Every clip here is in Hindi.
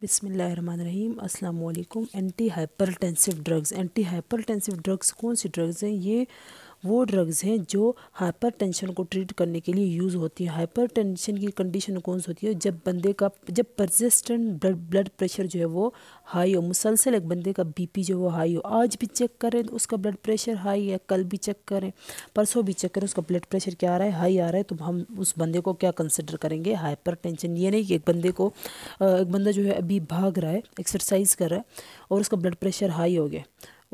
बिसमीम अस्सलाम anti hypertensive drugs anti hypertensive drugs कौन सी ड्रग्स हैं ये वो ड्रग्स हैं जो हाइपरटेंशन को ट्रीट करने के लिए यूज़ होती है हाइपरटेंशन की कंडीशन कौन सी होती है जब बंदे का जब परसिस्टेंट ब्लड ब्लड प्रेशर जो है वो हाई हो मुसलसल एक बंदे का बीपी जो है वो हाई हो आज भी चेक करें तो उसका ब्लड प्रेशर हाई है कल भी चेक करें परसों भी चेक करें उसका ब्लड प्रेशर क्या आ रहा है हाई आ रहा है तो हम उस बंदे को क्या कंसिडर करेंगे हाइपर टेंशन ये नहीं कि एक बंदे को एक बंदा जो है अभी भाग रहा है एक्सरसाइज कर रहा है और उसका ब्लड प्रेशर हाई हो गया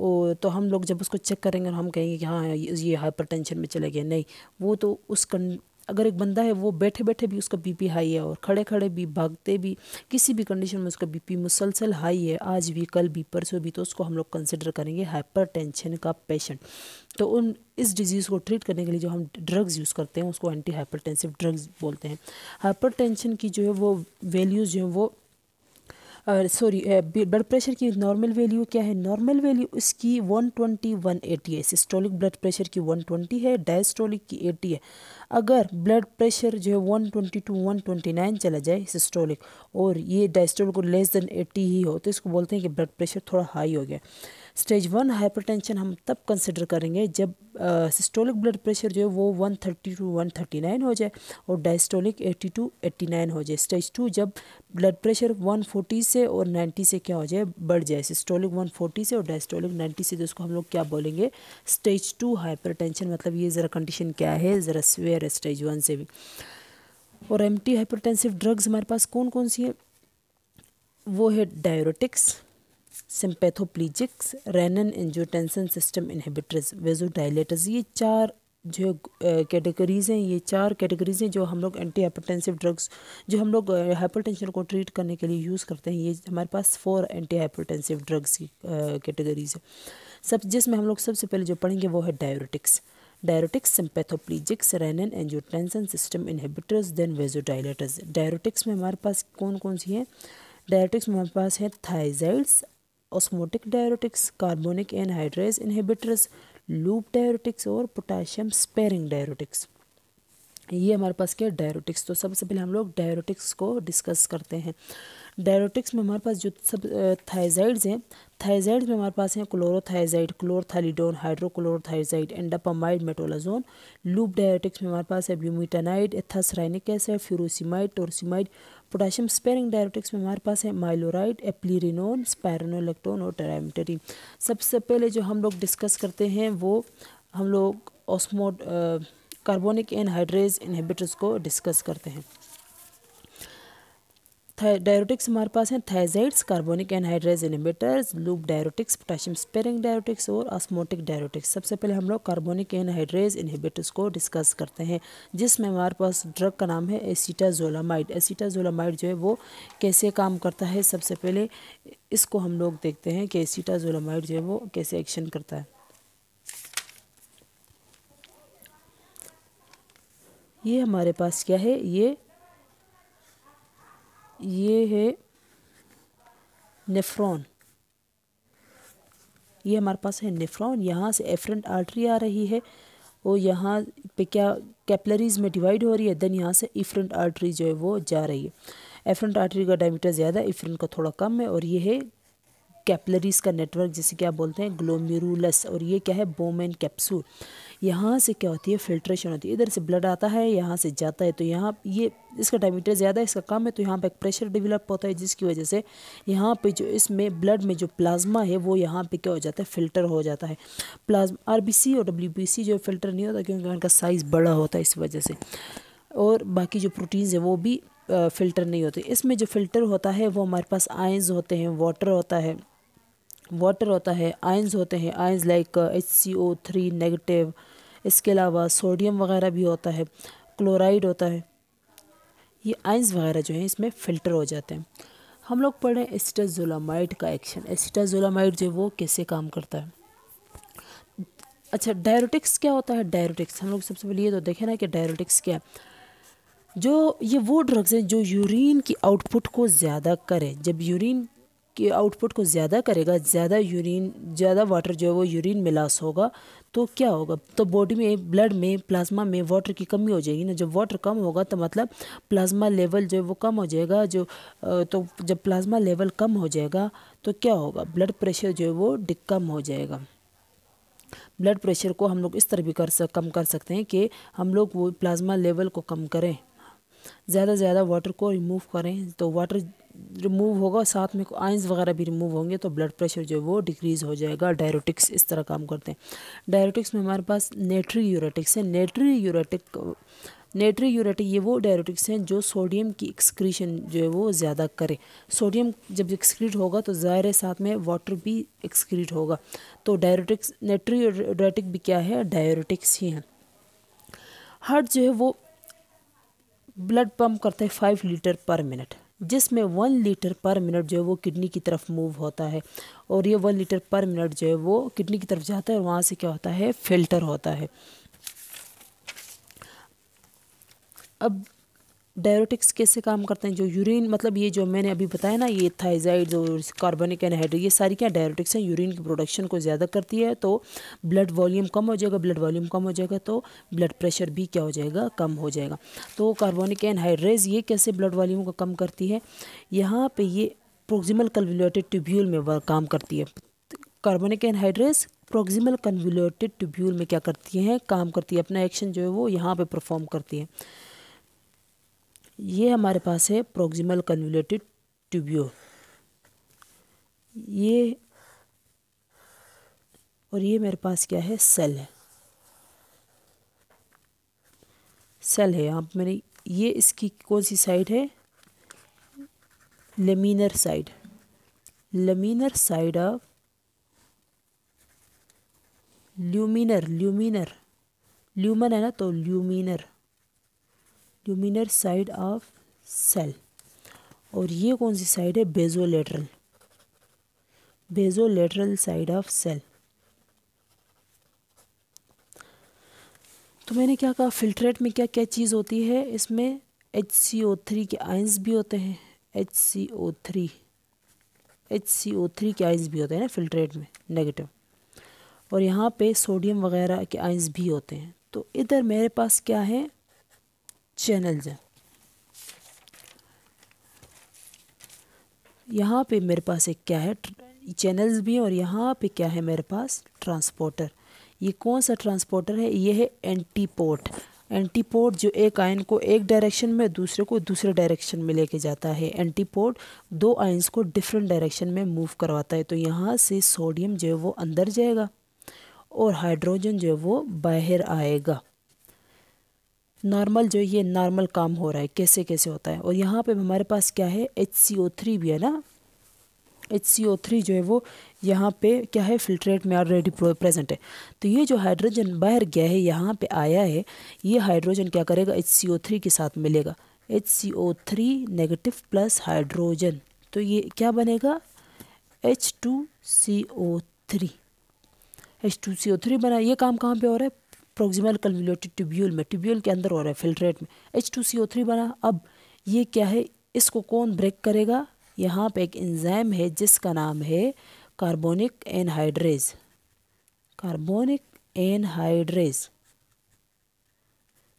तो हम लोग जब उसको चेक करेंगे और हम कहेंगे कि हाँ ये हाइपर टेंशन में चले गए नहीं वो तो उस कं अगर एक बंदा है वो बैठे बैठे भी उसका बीपी हाई है और खड़े खड़े भी भागते भी किसी भी कंडीशन में उसका बीपी मुसलसल हाई है आज भी कल भी परसों भी तो उसको हम लोग कंसिडर करेंगे हाइपरटेंशन का पेशेंट तो उन इस डिजीज़ को ट्रीट करने के लिए जो हम ड्रग्स यूज़ करते हैं उसको एंटी हाइपरटेंसिव ड्रग्स बोलते हैं हाइपरटेंशन की जो है वो वैल्यूज़ जो है वो सॉरी ब्लड प्रेशर की नॉर्मल वैल्यू क्या है नॉर्मल वैल्यू इसकी 120 एटी है सिस्टोलिक ब्लड प्रेशर की 120 है डायस्टोलिक की 80 है अगर ब्लड प्रेशर जो है ट्वेंटी टू नाइन चला जाए सिस्टोलिक और ये डायस्टोलिक को लेस देन 80 ही हो तो इसको बोलते हैं कि ब्लड प्रेशर थोड़ा हाई हो गया स्टेज वन हाइपरटेंशन हम तब कंसिडर करेंगे जब सिस्टोलिक ब्लड प्रेशर जो है वो one thirty two one thirty nine हो जाए और diastolic eighty two eighty nine हो जाए स्टेज टू जब ब्लड प्रेशर वन फोर्टी से और नाइन्टी से क्या हो जाए बढ़ जाए सिस्टोलिक वन फोर्टी से और डायस्टोलिक नाइन्टी से तो उसको हम लोग क्या बोलेंगे स्टेज टू हाइपरटेंशन मतलब ये ज़रा कंडीशन क्या है ज़रा स्वेयर है स्टेज वन से भी और एम टी टेंसिव ड्रग्स हमारे पास कौन कौन सी है वो है diuretics sympathoplegics renin angiotensin system inhibitors vasodilators ये चार जो कैटेगरीज़ हैं ये चार कैटेगरीज़ हैं जो हम लोग एंटी हाइपरटेंसिव ड्रग्स जो हम लोग हाइपरटेंशन को ट्रीट करने के लिए यूज़ करते हैं ये हमारे पास फोर एंटी हाइपरटेंसिव ड्रग्स की कैटेगरीज़ है सब जिसमें हम लोग सबसे पहले जो पढ़ेंगे वो है diuretics diuretics sympathoplegics renin angiotensin system inhibitors then vasodilators diuretics में हमारे पास कौन कौन सी हैं डायरेटिक्स में हमारे पास है thiazides osmotic diuretics carbonic anhydrase inhibitors loop diuretics और पोटाशियम स्पेरिंग डायरोटिक्स ये हमारे पास क्या डायरोटिक्स तो सबसे पहले हम लोग डायरोटिक्स को डिस्कस करते हैं डायरोटिक्स में हमारे पास जो सब थाइजाइड्स हैं थाइजाइड्स में हमारे पास हैं क्लोरोथाइजाइड क्लोरथालीडोन हाइड्रोक्लोरोथाइजाइड एंडापामाइड मेटोलाजोन लूप डायरोटिक्स में हमारे पास है bumetanide ethacrynic acid furosemide torsemide potassium sparing diuretics में हमारे पास है माइलोराइड एप्लीरिनोन स्पैरोनोलेक्टोन और टेरामिटरी सबसे पहले जो हम लोग डिस्कस करते हैं वो हम लोग ऑस्मो कार्बोनिक एनहाइड्रेज इनहिबिटर्स को डिस्कस करते हैं डायरोटिक्स हमारे पास हैं thiazides carbonic anhydrase inhibitors loop diuretics potassium sparing diuretics और ऑस्मोटिक डायरोटिक्स सबसे पहले हम लोग कार्बोनिक एनहाइड्रेज इनहिबिटर्स को डिस्कस करते हैं जिसमें हमारे पास ड्रग का नाम है एसीटाजोलामाइड एसीटाजोलामाइड जो है वो कैसे काम करता है सबसे पहले इसको हम लोग देखते हैं कि एसीटाजोलामाइड जो है वो कैसे एक्शन करता है ये हमारे पास क्या है ये ये है नेफ्रॉन ये हमारे पास है नेफ्रॉन यहाँ से एफरेंट आर्टरी आ रही है और यहाँ पे क्या कैपलरीज में डिवाइड हो रही है देन यहाँ से इफरेंट आर्टरी जो है वो जा रही है एफरेंट आर्टरी का डायमीटर ज़्यादा इफरेंट का थोड़ा कम है और ये है कैपलरीज़ का नेटवर्क जिसे क्या बोलते हैं ग्लोमेरुलस और ये क्या है बोमेन कैप्सूल यहाँ से क्या होती है फिल्ट्रेशन होती है इधर से ब्लड आता है यहाँ से जाता है तो यहाँ ये इसका डायमीटर ज़्यादा है इसका कम है तो यहाँ पर एक प्रेशर डेवलप होता है जिसकी वजह से यहाँ पे जो इसमें ब्लड में जो प्लाज्मा है वो यहाँ पे क्या हो जाता है फ़िल्टर हो जाता है प्लाज्मा आर और डब्ल्यू जो फ़िल्टर नहीं होता क्योंकि उनका साइज़ बड़ा होता है इस वजह से और बाकी जो प्रोटीन्स है वो भी फ़िल्टर नहीं होते इसमें जो फ़िल्टर होता है वो हमारे पास आयंस होते हैं वाटर होता है वाटर होता है आयंस होते हैं ions like H C O three negative इसके अलावा सोडियम वगैरह भी होता है क्लोराइड होता है ये आयंस वगैरह जो है इसमें फ़िल्टर हो जाते हैं हम लोग पढ़ें एसिटाजोलामाइड का एक्शन एसिटाजोलामाइड जो है वो कैसे काम करता है अच्छा डायरोटिक्स क्या होता है डायरोटिक्स हम लोग सबसे पहले ये तो देखें ना कि डायरोटिक्स क्या है जो ये वो ड्रग्स हैं जो यूरिन की आउटपुट को ज़्यादा करें जब यूरिन कि आउटपुट को ज़्यादा करेगा ज़्यादा यूरिन ज़्यादा वाटर जो है वो यूरिन में लॉस होगा तो क्या होगा तो बॉडी में ब्लड में प्लाज्मा में वाटर की कमी हो जाएगी ना जब वाटर कम होगा तो मतलब प्लाज्मा लेवल जो है वो कम हो जाएगा जो तो जब प्लाज्मा लेवल कम हो जाएगा तो क्या होगा ब्लड प्रेशर जो है वो कम हो जाएगा ब्लड प्रेशर को हम लोग इस तरह भी कर सक कम कर सकते हैं कि हम लोग वो प्लाज्मा लेवल को कम करें ज़्यादा से ज़्यादा वाटर को रिमूव करें तो वाटर रिमूव होगा साथ में आइंस वगैरह भी रिमूव होंगे तो ब्लड प्रेशर जो है वो डिक्रीज़ हो जाएगा डायरोटिक्स इस तरह काम करते हैं डायरोटिक्स में हमारे पास नेट्री यूरेटिक्स है नेट्री यूरेटिक नेट्री यूरेटिक ये वो डायरोटिक्स हैं जो सोडियम की एक्सक्रीशन जो है वो ज़्यादा करे सोडियम जब एक्सक्रीट होगा तो ज़ाहिर है साथ में वाटर भी एक्सक्रीट होगा तो डायरोटिक्स नेट्री यूरेटिक भी क्या है डायरोटिक्स ही हैं हार्ट जो है वो ब्लड पम्प करते हैं फाइव लीटर पर मिनट जिसमें वन लीटर पर मिनट जो है वो किडनी की तरफ मूव होता है और ये वन लीटर पर मिनट जो है वो किडनी की तरफ जाता है और वहाँ से क्या होता है फिल्टर होता है अब डायरोटिक्स कैसे काम करते हैं जो यूरिन मतलब ये जो मैंने अभी बताया ना ये थाइजाइड और कार्बनिक एनहाइड्रेट ये सारी क्या डायरोटिक्स हैं यूरिन की प्रोडक्शन को ज़्यादा करती है तो ब्लड वॉल्यूम कम हो जाएगा ब्लड वॉल्यूम कम हो जाएगा तो ब्लड प्रेशर भी क्या हो जाएगा कम हो जाएगा तो कार्बोनिक एनहाइड्रेज ये कैसे ब्लड वॉल्यूम को कम करती है यहाँ पर ये प्रोक्जिमल कन्वलेटेड ट्यूब्यूल में काम करती है carbonic anhydrase proximal convoluted tubule में क्या करती हैं काम करती है अपना एक्शन जो है वो यहाँ पर परफॉर्म करती है ये हमारे पास है प्रोक्सिमल कन्वलेटेड ट्यूब्यूल ये और ये मेरे पास क्या है सेल है सेल है यहाँ मैंने ये इसकी कौन सी साइड है luminal side luminal side of luminal luminal lumen है ना तो luminal luminal side of cell और ये कौन सी साइड है basolateral basolateral side of cell तो मैंने क्या कहा फिल्ट्रेट में क्या क्या चीज़ होती है इसमें एच सी ओ थ्री के आइंस भी होते हैं H C O three H C O three के आइंस भी होते हैं ना फिल्ट्रेट में नेगेटिव और यहाँ पे सोडियम वगैरह के आइंस भी होते हैं तो इधर मेरे पास क्या है चैनल्स हैं यहाँ पे मेरे पास एक क्या है चैनल्स भी हैं और यहाँ पे क्या है मेरे पास ट्रांसपोर्टर ये कौन सा ट्रांसपोर्टर है ये है एंटीपोर्ट पोर्ट जो एक आयन को एक डायरेक्शन में दूसरे को दूसरे डायरेक्शन में लेके जाता है पोर्ट दो आयन्स को डिफरेंट डायरेक्शन में मूव करवाता है तो यहाँ से सोडियम जो है वो अंदर जाएगा और हाइड्रोजन जो है वो बाहर आएगा नॉर्मल जो ये नॉर्मल काम हो रहा है कैसे कैसे होता है और यहाँ पे हमारे पास क्या है एच सी ओ थ्री भी है ना एच सी ओ थ्री जो है वो यहाँ पे क्या है फिल्ट्रेट में ऑलरेडी प्रेजेंट है तो ये जो हाइड्रोजन बाहर गया है यहाँ पे आया है ये हाइड्रोजन क्या करेगा एच सी ओ थ्री के साथ मिलेगा H C O three negative plus hydrogen तो ये क्या बनेगा H two C O three H two C O three बना ये काम कहाँ पे हो रहा है प्रोक्सिमल कल्विलेटेड ट्यूब्यूल में ट्यूब्यूल के अंदर हो रहा है फिल्ट्रेट में H two C O three बना अब ये क्या है इसको कौन ब्रेक करेगा यहाँ पे एक एंजाइम है जिसका नाम है carbonic anhydrase carbonic anhydrase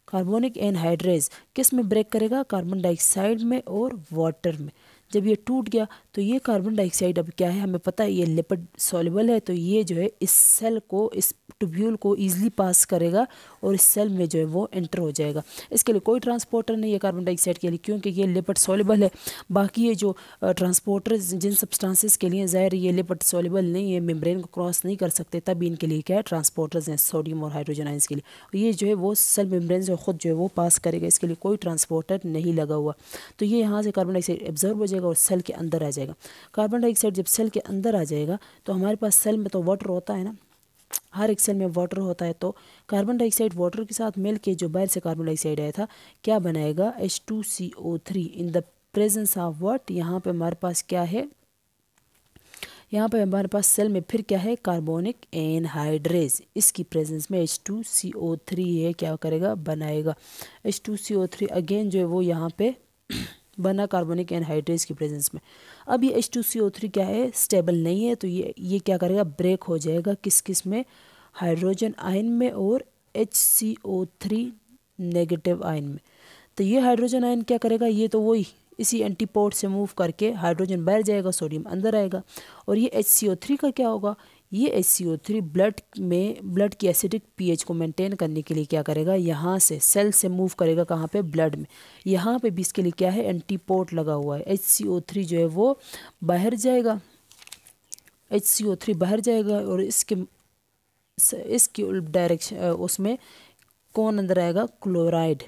carbonic anhydrase किस में ब्रेक करेगा कार्बन डाइऑक्साइड में और वाटर में जब ये टूट गया तो ये कार्बन डाइऑक्साइड अब क्या है हमें पता है ये लिपिड सॉल्युबल है तो ये जो है इस सेल को इस ट्यूब्यूल को ईजिली पास करेगा और इस सेल में जो है वो एंटर हो जाएगा इसके लिए कोई ट्रांसपोर्टर नहीं है कार्बन डाइऑक्साइड के लिए क्योंकि ये लिपिड सॉल्युबल है बाकी ये जो ट्रांसपोर्टर जिन सब्सटेंसेस के लिए ज़ाहिर ये लिपिड सॉल्युबल नहीं है मेम्ब्रेन को क्रॉस नहीं कर सकते तब इनके लिए क्या है ट्रांसपोर्टर्स हैं सोडियम और हाइड्रोजन आइंस के लिए और ये जो है वो सेल मेम्ब्रेन जो खुद जो है वो पास करेगा इसके लिए कोई ट्रांसपोर्टर नहीं लगा हुआ तो ये यहाँ से कार्बन डाइऑक्साइड एब्जॉर्ब हो जाएगा जाएगा और सेल के अंदर आ जाएगा कार्बन डाइऑक्साइड जब सेल के अंदर आ जाएगा तो हमारे पास सेल में तो वाटर होता है ना हर एक सेल में वाटर होता है तो कार्बन डाइऑक्साइड वाटर के साथ मिल के जो बाहर से कार्बन डाइऑक्साइड आया था क्या बनाएगा H two C O three in the presence of what यहाँ पर हमारे पास क्या है यहाँ पर हमारे पास सेल में फिर क्या है कार्बोनिक एनहाइड्रेज इसकी प्रेजेंस में H two C O three है क्या करेगा बनाएगा H two C O three again जो है वो यहाँ पे बना कार्बोनिक एनहाइड्रेज की प्रेजेंस में अब ये H two C O three क्या है स्टेबल नहीं है तो ये ये क्या करेगा ब्रेक हो जाएगा किस किस में हाइड्रोजन आयन में और H C O three negative ion में तो ये हाइड्रोजन आयन क्या करेगा ये तो वही इसी एंटीपोर्ट से मूव करके हाइड्रोजन बाहर जाएगा सोडियम अंदर आएगा और ये एच सी ओ थ्री का क्या होगा ये S C O three blood में ब्लड की एसिडिक पीएच को मेंटेन करने के लिए क्या करेगा यहाँ से सेल से मूव करेगा कहाँ पे ब्लड में यहाँ पे भी इसके लिए क्या है एंटीपोर्ट लगा हुआ है एच सी ओ थ्री जो है वो बाहर जाएगा एच सी ओ थ्री बाहर जाएगा और इसके इसकी डायरेक्शन उसमें कौन अंदर आएगा क्लोराइड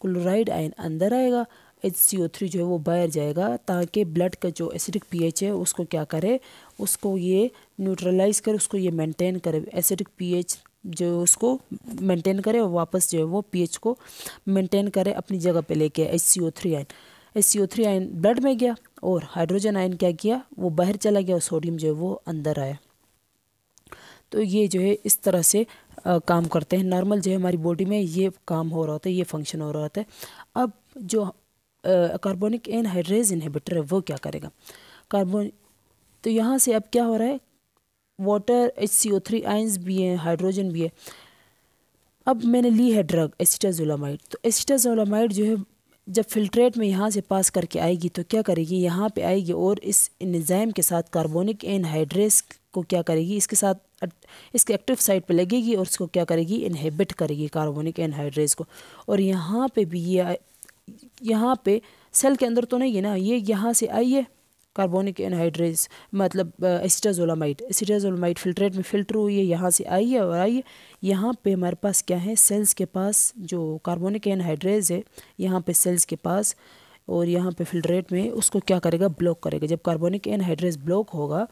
क्लोराइड आयन अंदर आएगा एच सी ओ थ्री जो है वो बाहर जाएगा ताकि ब्लड का जो एसिडिक पीएच है उसको क्या करे उसको ये न्यूट्रलाइज कर उसको ये मेंटेन करे एसिडिक पीएच जो उसको मेंटेन करे और वापस जो है वो पीएच को मेंटेन करे अपनी जगह पे लेके H C O three ion H C O three ion blood में गया और हाइड्रोजन आयन क्या किया वो बाहर चला गया और सोडियम जो है वो अंदर आया तो ये जो है इस तरह से आ, काम करते हैं नॉर्मल जो है हमारी बॉडी में ये काम हो रहा होता है ये फंक्शन हो रहा होता है अब जो कार्बोनिक एनहाइड्रेज इनहेबिटर है वो क्या करेगा कार्बोन तो यहाँ से अब क्या हो रहा है water H C O three ions भी हैं हाइड्रोजन भी है अब मैंने ली है ड्रग एसिटाजोलामाइड तो एसिटाजोलामाइड जो है जब फिल्ट्रेट में यहाँ से पास करके आएगी तो क्या करेगी यहाँ पे आएगी और इस निज़ाम के साथ कार्बोनिक एनहाइड्रेस को क्या करेगी इसके साथ इसके एक्टिव साइट पे लगेगी और इसको क्या करेगी इनहेबिट करेगी कार्बोनिक एनहाइड्रेस को और यहाँ पे भी ये यह, यहाँ पे सेल के अंदर तो नहीं है ना ये यह यहाँ से आई है कार्बोनिक एनहाइड्रेस मतलब एसीटाजोलामाइड एसीटाजोलामाइड फिल्ट्रेट में फ़िल्टर हुई है यहाँ से आई है और आई यहाँ पे हमारे पास क्या है सेल्स के पास जो कार्बोनिक एनहाइड्रेस है यहाँ पे सेल्स के पास और यहाँ पे फिल्ट्रेट में उसको क्या करेगा ब्लॉक करेगा जब कार्बोनिक एनहाइड्रेस ब्लॉक होगा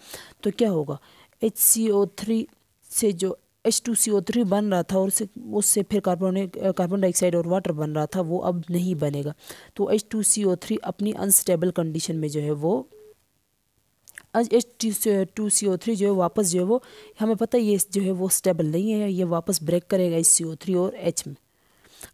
तो क्या होगा एच सी ओ थ्री से जो H two C O three बन रहा था और उससे उससे फिर कार्बोनिक कार्बन डाइऑक्साइड और वाटर बन रहा था वो अब नहीं बनेगा तो H two C O three अपनी अनस्टेबल कंडीशन में जो है वो H two C O three जो है वापस जो है वो हमें पता है ये जो है वो स्टेबल नहीं है ये वापस ब्रेक करेगा इस सी ओ थ्री और एच में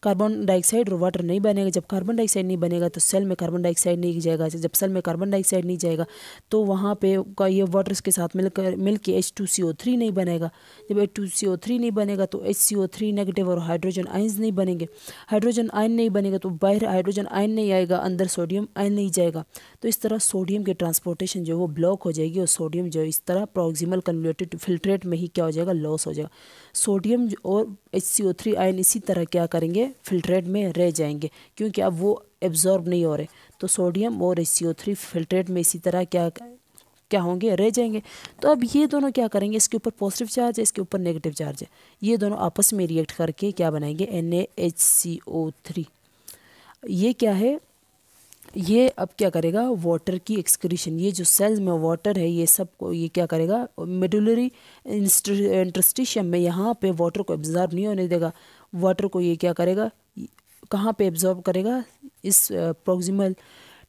कार्बन डाइऑक्साइड और वाटर नहीं बनेगा जब कार्बन डाइऑक्साइड नहीं बनेगा तो सेल में कार्बन डाइऑक्साइड नहीं जाएगा जब सेल में कार्बन डाइऑक्साइड नहीं जाएगा तो वहाँ पे का ये वाटर्स के साथ मिलकर मिल के H two C O three नहीं बनेगा जब H two C O three नहीं बनेगा तो H C O three negative और हाइड्रोजन आइन्स नहीं बनेंगे हाइड्रोजन आयन नहीं बनेगा तो बाहर हाइड्रोजन आयन नहीं आएगा अंदर सोडियम आयन नहीं जाएगा तो इस तरह सोडियम की ट्रांसपोर्टेशन जो है वो ब्लॉक हो जाएगी और सोडियम जो इस तरह प्रोक्सिमल कन्वर्टेड फिल्ट्रेट में ही क्या हो जाएगा लॉस हो जाएगा सोडियम और H C O three ion इसी तरह क्या करेंगे फिल्ट्रेट में रह जाएंगे क्योंकि अब वो एब्जॉर्ब नहीं हो रहे तो सोडियम और H C O three filtrate में इसी तरह क्या क्या होंगे रह जाएंगे तो अब ये दोनों क्या करेंगे इसके ऊपर पॉजिटिव चार्ज है इसके ऊपर नेगेटिव चार्ज है ये दोनों आपस में रिएक्ट करके क्या बनाएंगे N A H C O three ये क्या है ये अब क्या करेगा वाटर की एक्सक्रीशन ये जो सेल्स में वाटर है ये सब को ये क्या करेगा मेडुलरी इंटरस्टिशियम में यहाँ पे वाटर को एब्जॉर्ब नहीं होने देगा वाटर को ये क्या करेगा कहाँ पे एब्जॉर्ब करेगा इस प्रोक्सिमल uh,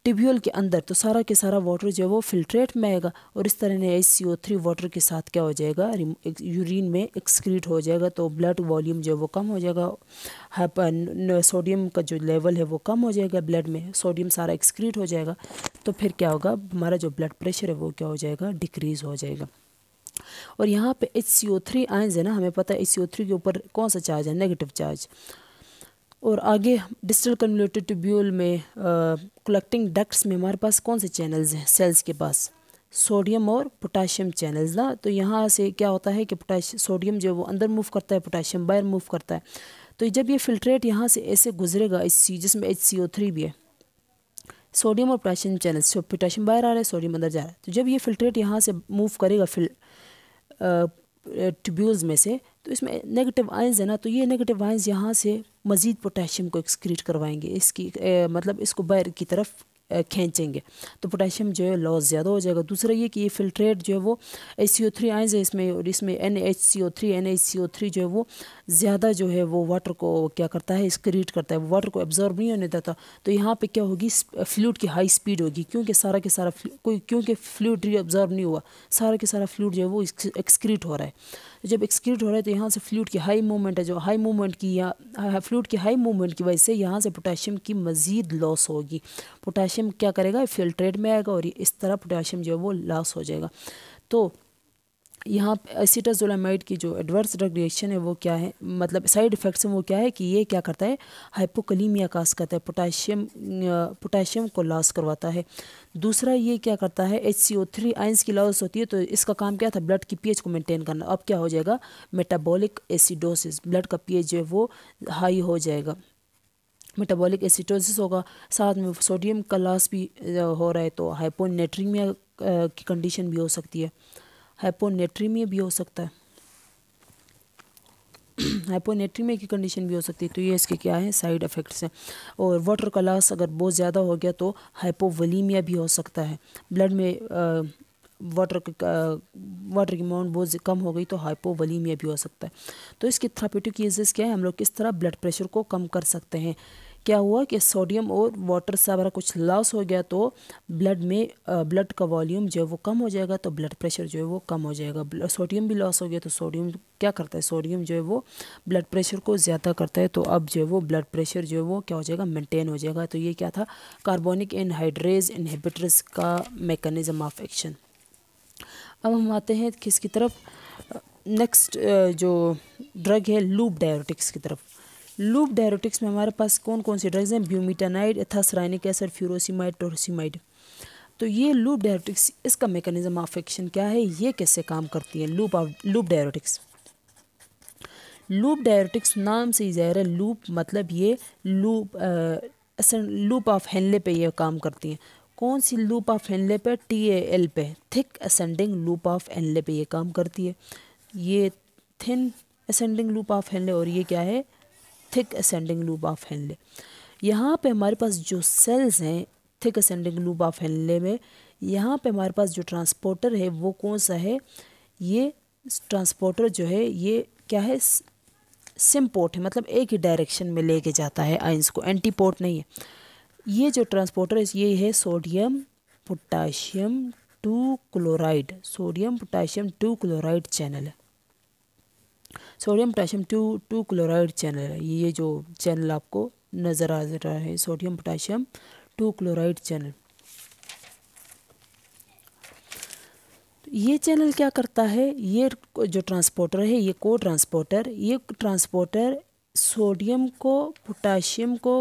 ट्यूब्यूल के अंदर तो सारा के सारा वाटर जो है वो फिल्ट्रेट में आएगा और इस तरह ने सी ओ थ्री वाटर के साथ क्या हो जाएगा यूरिन में एक्सक्रीट हो जाएगा तो ब्लड वॉल्यूम जो है वो कम हो जाएगा सोडियम का जो लेवल है वो कम हो जाएगा ब्लड में सोडियम सारा एक्सक्रीट हो जाएगा तो फिर क्या होगा हमारा जो ब्लड प्रेशर है वो क्या हो जाएगा डिक्रीज़ हो जाएगा और यहाँ पे H C O three ions है ना हमें पता है एच सी ओ थ्री के ऊपर कौन सा चार्ज है नेगेटिव चार्ज और आगे डिजिटल कन्वर्टेड ट्यूब्यूल में कलेक्टिंग डक्ट्स में हमारे पास कौन से चैनल्स हैं सेल्स के पास सोडियम और पोटाशियम चैनल्स ना तो यहाँ से क्या होता है कि पोटाश सोडियम जो वो अंदर मूव करता है पोटाशियम बाहर मूव करता है तो जब ये फिल्ट्रेट यहाँ से ऐसे गुजरेगा इस सी जिसमें एच सी ओ थ्री भी है सोडियम और पोटाशियम चैनल सो पोटाशियम बाहर आ रहा है सोडियम अंदर जा रहा है तो जब ये फिल्ट्रेट यहाँ से मूव करेगा फिल ट्यूब्यूल्स में से तो इसमें नेगेटिव आयंस है ना तो ये नेगेटिव आयंस यहाँ से मज़ीद पोटेशियम को एक्सक्रीट करवाएंगे इसकी ए, मतलब इसको बाहर की तरफ खींचेंगे तो पोटेशियम जो है लॉस ज़्यादा हो जाएगा दूसरा ये कि ये फिल्ट्रेट जो है वो H C O three ions है इसमें और इसमें N H C O three N H C O three जो है वो ज़्यादा जो है वो वाटर को क्या करता है स्क्रीट करता है वाटर को एब्जॉर्ब नहीं होने देता तो यहाँ पे क्या होगी फ्लूड की हाई स्पीड होगी क्योंकि सारा के सारा कोई क्योंकि फ्लूड एब्जॉर्ब नहीं हुआ सारा के सारा फ्लूड जो है वो एक्सक्रीट हो रहा है तो जब एक्सक्रीट हो रहा है तो यहाँ से फ्लूड की हाई मूवमेंट है जो हाई मूवमेंट की या फ्लूड हाँ, की हाई मूवमेंट की वजह से यहाँ से पोटाशियम की मज़ीद लॉस होगी पोटाशियम क्या करेगा फिल्ट्रेट में आएगा और इस तरह पोटाशियम जो है वो लॉस हो जाएगा तो यहाँ एसिटाजोलामाइड की जो एडवर्स ड्रग रिएक्शन है वो क्या है मतलब साइड इफ़ेक्ट्स में वो क्या है कि ये क्या करता है हाइपोकलीमिया कास करता है पोटाशियम पोटाशियम को लॉस करवाता है दूसरा ये क्या करता है H C O three ions की लॉस होती है तो इसका काम क्या था ब्लड की पीएच को मेंटेन करना अब क्या हो जाएगा मेटाबॉलिक एसिडोसिस ब्लड का पीएच जो है वो हाई हो जाएगा मेटाबॉलिक एसिडोसिस होगा साथ में सोडियम का लॉस भी हो रहा है तो हाइपोनेट्रीमिया की कंडीशन भी हो सकती है हाइपोनेट्रीमिया भी हो सकता है हाइपोनेट्रीमिया की कंडीशन भी हो सकती है तो ये इसके क्या है साइड इफ़ेक्ट्स हैं और वाटर का लॉस अगर बहुत ज़्यादा हो गया तो हाइपोवलीमिया भी हो सकता है ब्लड में आ, वाटर वाटर की अमाउंट बहुत कम हो गई तो हाइपोवलीमिया भी हो सकता है तो इसके थेरापेटिक यूजेस क्या है हम लोग किस तरह ब्लड प्रेशर को कम कर सकते हैं क्या हुआ कि सोडियम और वाटर सारा कुछ लॉस हो गया तो ब्लड में ब्लड का वॉल्यूम जो है वो कम हो जाएगा तो ब्लड प्रेशर जो है वो कम हो जाएगा सोडियम भी लॉस हो गया तो सोडियम क्या करता है सोडियम जो है वो ब्लड प्रेशर को ज़्यादा करता है तो अब जो है वो ब्लड प्रेशर जो है वो क्या हो जाएगा मेंटेन हो जाएगा तो ये क्या था कार्बोनिक एनहाइड्रेज इनहेबिटर्स का मेकनिज़म ऑफ एक्शन अब हम आते हैं किसकी तरफ नेक्स्ट जो ड्रग है लूप डायोरेटिक्स की तरफ लूप डायरोटिक्स में हमारे पास कौन कौन से ड्रग्स हैं ब्यूमिटानाइड एथासराइनिक एसिड फ्यूरोसीमाइड टोरसीमाइड तो ये लूप डायरोटिक्स इसका मेकनिज़म ऑफ एक्शन क्या है ये कैसे काम करती है loop of loop diuretics loop diuretics नाम से ही ज़ाहिर है लूप मतलब ये लूप असल लूप ऑफ हेनले पे ये काम करती हैं कौन सी लूप ऑफ हेनले पे टी ए एल पे thick ascending loop of Henle पे ये काम करती है ये thin ascending loop of Henle और ये क्या है thick ascending loop of Henle यहाँ पे हमारे पास जो सेल्स हैं thick ascending loop of Henle में यहाँ पे हमारे पास जो ट्रांसपोर्टर है वो कौन सा है ये ट्रांसपोर्टर जो है ये क्या है सिम्पोर्ट है मतलब एक ही डायरेक्शन में लेके जाता है आइंस को एंटी पोर्ट नहीं है ये जो ट्रांसपोर्टर है ये है sodium potassium two chloride sodium potassium two chloride channel है sodium potassium two two chloride channel है ये जो चैनल आपको नज़र आ रहा है sodium potassium two chloride channel तो ये चैनल क्या करता है ये जो ट्रांसपोर्टर है ये को ट्रांसपोर्टर ये ट्रांसपोर्टर सोडियम को पोटाशियम को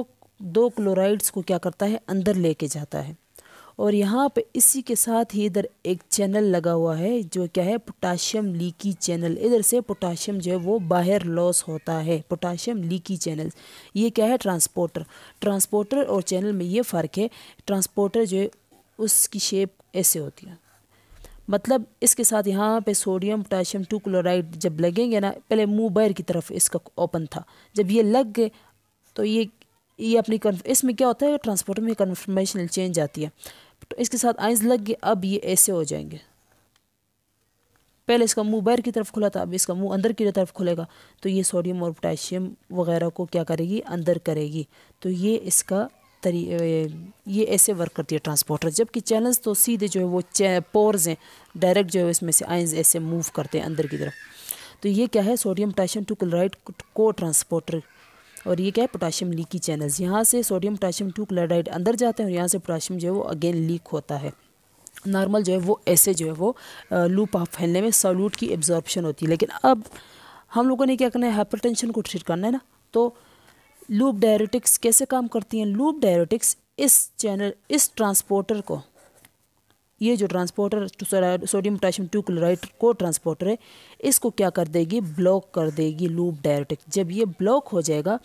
दो क्लोराइड्स को क्या करता है अंदर लेके जाता है और यहाँ पे इसी के साथ ही इधर एक चैनल लगा हुआ है जो क्या है पोटाशियम लीकी चैनल इधर से पोटाशियम जो है वो बाहर लॉस होता है पोटाशियम लीकी चैनल ये क्या है ट्रांसपोर्टर ट्रांसपोर्टर और चैनल में ये फ़र्क है ट्रांसपोर्टर जो है उसकी शेप ऐसे होती है मतलब इसके साथ यहाँ पे सोडियम पोटाशियम टू क्लोराइड जब लगेंगे ना पहले मुंह बैर की तरफ इसका ओपन था जब ये लग गए तो ये ये अपनी इसमें क्या होता है ट्रांसपोर्टर में कन्फर्मेशनल चेंज आती है तो इसके साथ आइंस लग गए अब ये ऐसे हो जाएंगे पहले इसका मुंह बाहर की तरफ खुला था अब इसका मुंह अंदर की तरफ खुलेगा तो ये सोडियम और पोटाशियम वगैरह को क्या करेगी अंदर करेगी तो ये इसका तरी ये ऐसे वर्क करती है ट्रांसपोर्टर जबकि चैनल्स तो सीधे जो है वो पोर्स हैं डायरेक्ट जो है इसमें से आइंस ऐसे मूव करते हैं अंदर की तरफ तो ये क्या है sodium potassium two chloride cotransporter और ये क्या है पोटाशियम लीकी चैनल्स यहाँ से सोडियम पोटाशियम टू क्लोराइड अंदर जाते हैं और यहाँ से पोटाशियम जो है वो अगेन लीक होता है नॉर्मल जो है वो ऐसे जो है वो लूप ऑफ फैलने में सॉल्यूट की एब्जॉर्प्शन होती है लेकिन अब हम लोगों ने क्या करना है हाइपरटेंशन को ट्रीट करना है ना तो लूप डायरेटिक्स कैसे काम करती हैं लूप डायरेटिक्स इस चैनल इस ट्रांसपोर्टर को ये जो transporter sodium potassium two chloride cotransporter है इसको क्या कर देगी ब्लॉक कर देगी लूप डायरेक्ट जब ये ब्लॉक हो जाएगा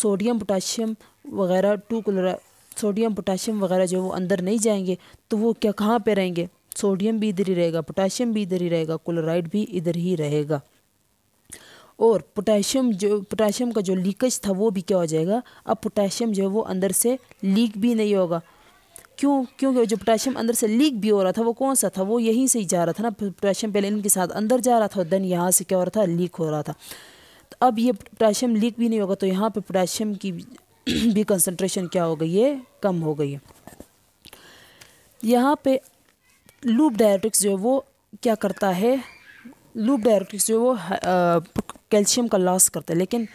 सोडियम पोटाशियम वगैरह टू क्लोरा सोडियम पोटाशियम वगैरह जो वो अंदर नहीं जाएंगे तो वो क्या कहाँ पे रहेंगे सोडियम भी इधर ही रहेगा पोटाशियम भी इधर ही रहेगा क्लोराइड भी इधर ही रहेगा और पोटाशियम जो पोटाशियम का जो लीकेज था वो भी क्या हो जाएगा अब पोटाशियम जो है वो अंदर से लीक भी नहीं होगा क्यों क्योंकि जो पोटाशियम अंदर से लीक भी हो रहा था वो कौन सा था वो यहीं से ही जा रहा था ना पोटाशियम पहले इनके साथ अंदर जा रहा था और देन यहाँ से क्या हो रहा था लीक हो रहा था तो अब ये पोटाशियम लीक भी नहीं होगा तो यहाँ पर पोटाशियम की भी कंसनट्रेशन क्या हो गई है कम हो गई है यहाँ पे लूप डायरेटिक्स जो है वो क्या करता है लूप डायरेटिक्स जो वो कैल्शियम का लॉस करता है लेकिन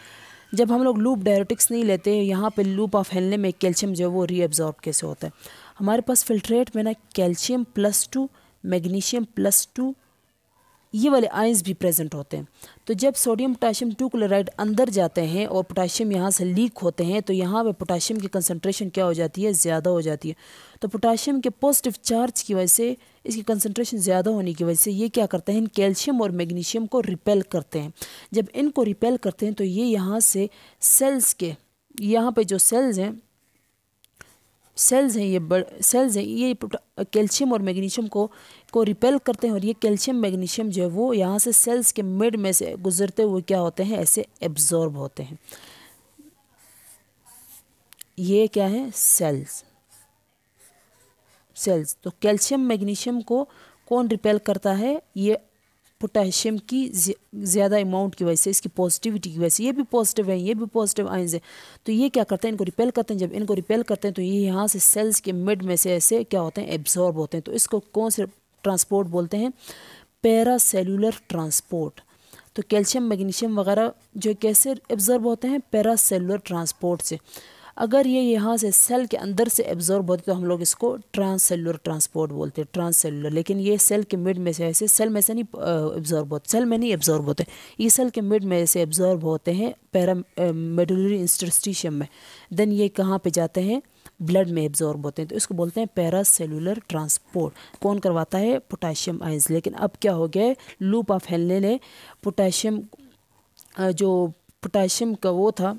जब हम लोग लूप डायरेटिक्स नहीं लेते यहाँ पे लूप ऑफ हेलने में कैल्शियम जो है वो रीअब्जॉर्ब कैसे होता है हमारे पास फिल्ट्रेट में ना calcium plus two magnesium plus two ये वाले आइंस भी प्रेजेंट होते हैं तो जब सोडियम पोटाशियम टू क्लोराइड अंदर जाते हैं और पोटाशियम यहाँ से लीक होते हैं तो यहाँ पर पोटाशियम की कंसनट्रेशन क्या हो जाती है ज़्यादा हो जाती है तो पोटाशियम के पॉजिटिव चार्ज की वजह से इसकी कंसनट्रेशन ज़्यादा होने की वजह से ये क्या करते हैं इन कैल्शियम और मैग्नीशियम को रिपेल करते हैं जब इनको रिपेल करते हैं तो ये यहाँ से सेल्स के यहाँ पर जो सेल्स हैं सेल्स हैं ये बड़ सेल्स हैं ये कैल्शियम और मैग्नीशियम को को रिपेल करते हैं और ये कैल्शियम मैग्नीशियम जो है वो यहाँ से सेल्स के मिड में से गुजरते हुए क्या होते हैं ऐसे एब्जॉर्ब होते हैं ये क्या है सेल्स सेल्स तो कैल्शियम मैग्नीशियम को कौन रिपेल करता है ये पोटाशियम की ज़्यादा अमाउंट की वजह से इसकी पॉजिटिविटी की वजह से ये भी पॉजिटिव है ये भी पॉजिटिव आइंस हैं तो ये क्या करते हैं इनको रिपेल करते हैं जब इनको रिपेल करते हैं तो ये यहाँ से सेल्स के मिड में से ऐसे क्या होते हैं एब्जॉर्ब होते हैं तो इसको कौन से ट्रांसपोर्ट बोलते हैं पैरासेलुलर ट्रांसपोर्ट तो कैल्शियम मैग्नीशियम वगैरह जो कैसे एब्जॉर्ब होते हैं पैरासेलुलर ट्रांसपोर्ट से अगर ये यहाँ से सेल के अंदर से एब्जॉर्ब होते तो हम लोग इसको ट्रांसेलुलर ट्रांसपोर्ट बोलते हैं ट्रांससेलुलर लेकिन ये सेल के मिड में से ऐसे सेल में से नहीं एब्जॉर्ब होते सेल में नहीं एब्जॉर्ब होते ये सेल के मिड में से एब्जॉर्ब होते हैं पैरा मेडुलरी इंस्टस्टिशियम में देन ये कहाँ पर जाते हैं ब्लड में एब्जॉर्ब होते हैं तो इसको बोलते हैं पैरासेलुलर ट्रांसपोर्ट कौन करवाता है पोटाशियम आइंस लेकिन अब क्या हो गया लूप ऑफ हेलने ने पोटाशियम जो पोटाशियम का वो था